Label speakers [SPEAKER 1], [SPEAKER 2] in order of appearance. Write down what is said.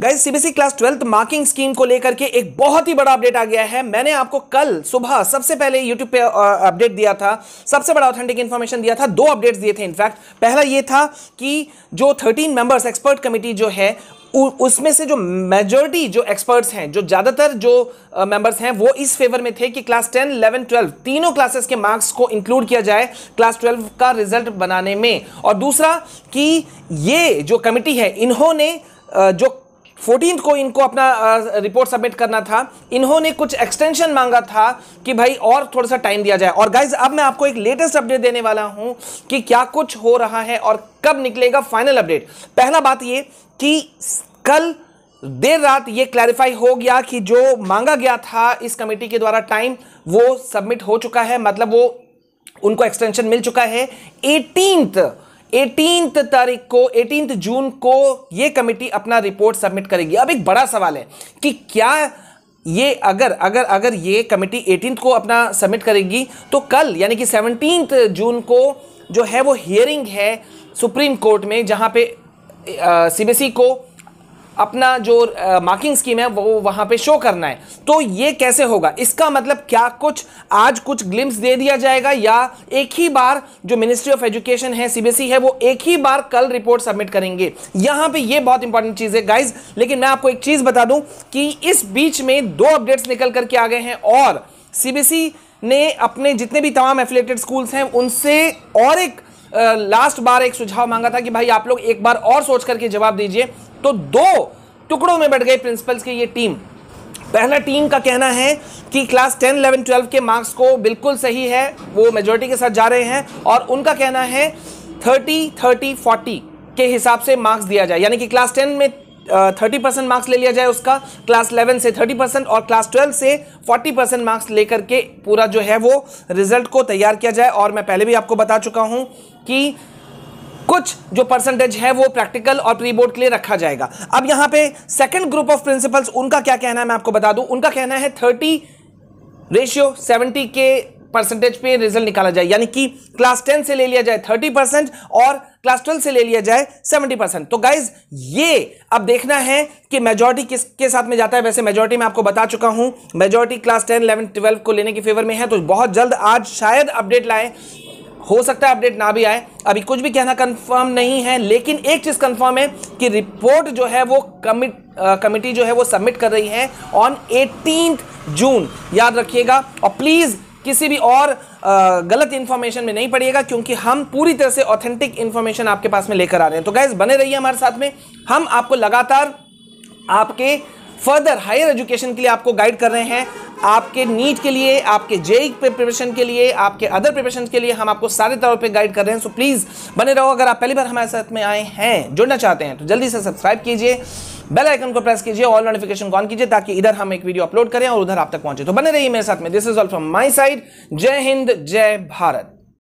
[SPEAKER 1] guys CBSE class twelfth marking scheme को लेकर के एक बहुत ही बड़ा अपडेट आ गया है मैंने आपको कल सुबह सबसे पहले यूट्यूब पे अपडेट दिया था सबसे बड़ा ऑथेंटिक इन्फॉर्मेशन दिया था दो अपडेट्स दिए थे इनफैक्ट पहला ये था कि जो थर्टीन मेंबर्स एक्सपर्ट कमेटी जो है उसमें से जो मेजोरिटी जो एक्सपर्ट्स हैं जो ज़्यादातर जो मेंबर्स हैं वो इस फेवर में थे कि क्लास 10, 11, 12 तीनों क्लासेस के मार्क्स को इंक्लूड किया जाए क्लास 12 का रिजल्ट बनाने में और दूसरा कि ये जो कमेटी है इन्होंने जो फोर्टीन को इनको अपना रिपोर्ट सबमिट करना था इन्होंने कुछ एक्सटेंशन मांगा था कि भाई और थोड़ा सा टाइम दिया जाए और गाइज अब मैं आपको एक लेटेस्ट अपडेट देने वाला हूं कि क्या कुछ हो रहा है और कब निकलेगा फाइनल अपडेट पहला बात ये कि कल देर रात ये क्लैरिफाई हो गया कि जो मांगा गया था इस कमेटी के द्वारा टाइम वो सबमिट हो चुका है मतलब वो उनको एक्सटेंशन मिल चुका है एटीनथ एटीन तारीख को एटीन जून को यह कमेटी अपना रिपोर्ट सबमिट करेगी अब एक बड़ा सवाल है कि क्या ये अगर अगर अगर ये कमेटी एटीन को अपना सबमिट करेगी तो कल यानी कि सेवनटीन जून को जो है वो हियरिंग है सुप्रीम कोर्ट में जहाँ पे सीबीएसई को अपना जो मार्किंग स्कीम है वो वहां पे शो करना है तो ये कैसे होगा इसका मतलब क्या कुछ आज कुछ ग्लिम्स दे दिया जाएगा या एक ही बार जो मिनिस्ट्री ऑफ एजुकेशन है सीबीएसई e है वो एक ही बार कल रिपोर्ट सबमिट करेंगे यहां पे ये बहुत इंपॉर्टेंट चीज़ है गाइज लेकिन मैं आपको एक चीज़ बता दूं कि इस बीच में दो अपडेट्स निकल करके आ गए हैं और सीबीएसई e ने अपने जितने भी तमाम एफिलेटेड स्कूल्स हैं उनसे और एक लास्ट बार एक सुझाव मांगा था कि भाई आप लोग एक बार और सोच करके जवाब दीजिए तो दो टुकड़ों में बैठ गई प्रिंसिपल्स की ये टीम पहला टीम का कहना है कि क्लास 10, 11, 12 के मार्क्स को बिल्कुल सही है वो मेजोरिटी के साथ जा रहे हैं और उनका कहना है 30, 30, 40 के हिसाब से मार्क्स दिया जाए यानी कि क्लास 10 में थर्टी परसेंट मार्क्स ले लिया जाए उसका क्लास इलेवन से थर्टी परसेंट और क्लास ट्वेल्व से फोर्टी परसेंट मार्क्स लेकर के पूरा जो है वो रिजल्ट को तैयार किया जाए और मैं पहले भी आपको बता चुका हूँ कि कुछ जो परसेंटेज है वो प्रैक्टिकल और प्री बोर्ड के लिए रखा जाएगा अब यहां पे सेकंड ग्रुप ऑफ प्रिंसिपल्स उनका क्या कहना है मैं आपको बता दूं उनका कहना है थर्टी रेशियो सेवेंटी के परसेंटेज पे रिजल्ट निकाला जाए यानी कि क्लास टेन से ले लिया जाए थर्टी परसेंट और क्लास ट्वेल्व से ले लिया जाए सेवेंटी परसेंट तो गाइज ये अब देखना है कि मेजोरिटी किसके साथ में जाता है वैसे मेजोरिटी मैं आपको बता चुका हूं majority class ten eleven twelve को लेने के फेवर में है तो बहुत जल्द आज शायद अपडेट लाए हो सकता है अपडेट ना भी आए अभी कुछ भी कहना कंफर्म नहीं है लेकिन एक चीज़ कंफर्म है कि रिपोर्ट जो है वो कमिट कमिटी जो है वो सबमिट कर रही है ऑन एटीन जून याद रखिएगा और प्लीज़ किसी भी और गलत इन्फॉर्मेशन में नहीं पड़िएगा क्योंकि हम पूरी तरह से ऑथेंटिक इन्फॉर्मेशन आपके पास में लेकर आ रहे हैं तो गैस बने रहिए हमारे साथ में हम आपको लगातार आपके फर्दर हायर एजुकेशन के लिए आपको गाइड कर रहे हैं आपके नीट के लिए आपके जेई प्रिपरेशन के लिए आपके अदर प्रिपरेशन के लिए हम आपको सारे तौर पे गाइड कर रहे हैं सो प्लीज़ बने रहो अगर आप पहली बार हमारे साथ में आए हैं जुड़ना चाहते हैं तो जल्दी से सब्सक्राइब कीजिए बेल आइकन को प्रेस कीजिए ऑल नोटिफिकेशन ऑन कीजिए ताकि इधर हम एक वीडियो अपलोड करें और उधर आप तक पहुंचे तो बने रहिए मेरे साथ में this is all from my side जय हिंद जय भारत